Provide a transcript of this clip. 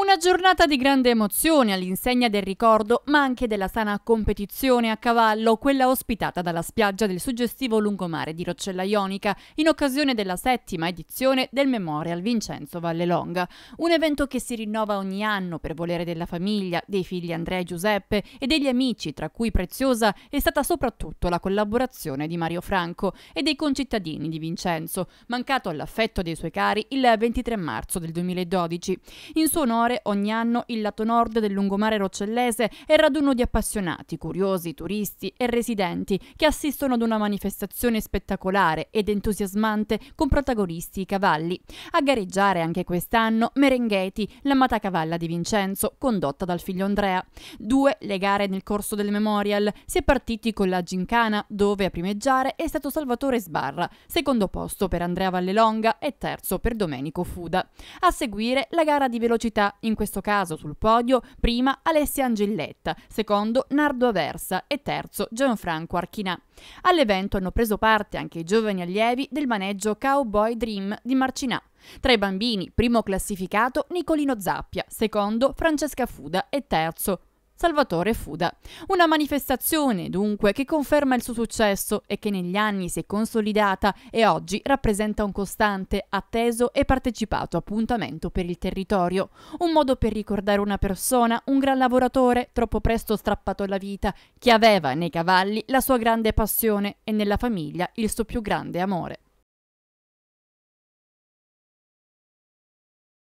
Una giornata di grande emozione all'insegna del ricordo, ma anche della sana competizione a cavallo, quella ospitata dalla spiaggia del suggestivo lungomare di Roccella Ionica, in occasione della settima edizione del Memorial Vincenzo Vallelonga. Un evento che si rinnova ogni anno per volere della famiglia, dei figli Andrea e Giuseppe e degli amici, tra cui preziosa è stata soprattutto la collaborazione di Mario Franco e dei concittadini di Vincenzo, mancato all'affetto dei suoi cari il 23 marzo del 2012. In suo onore muore ogni anno il lato nord del lungomare roccellese è raduno di appassionati, curiosi, turisti e residenti che assistono ad una manifestazione spettacolare ed entusiasmante con protagonisti i cavalli. A gareggiare anche quest'anno Merengheti, l'amata cavalla di Vincenzo, condotta dal figlio Andrea. Due le gare nel corso del Memorial. Si è partiti con la Gincana, dove a primeggiare è stato Salvatore Sbarra, secondo posto per Andrea Vallelonga e terzo per Domenico Fuda. A seguire la gara di velocità in questo caso sul podio, prima Alessia Angelletta, secondo Nardo Aversa e terzo Gianfranco Archinà. All'evento hanno preso parte anche i giovani allievi del maneggio Cowboy Dream di Marcinà. Tra i bambini, primo classificato Nicolino Zappia, secondo Francesca Fuda e terzo Salvatore Fuda. Una manifestazione, dunque, che conferma il suo successo e che negli anni si è consolidata e oggi rappresenta un costante, atteso e partecipato appuntamento per il territorio. Un modo per ricordare una persona, un gran lavoratore, troppo presto strappato alla vita, che aveva nei cavalli la sua grande passione e nella famiglia il suo più grande amore.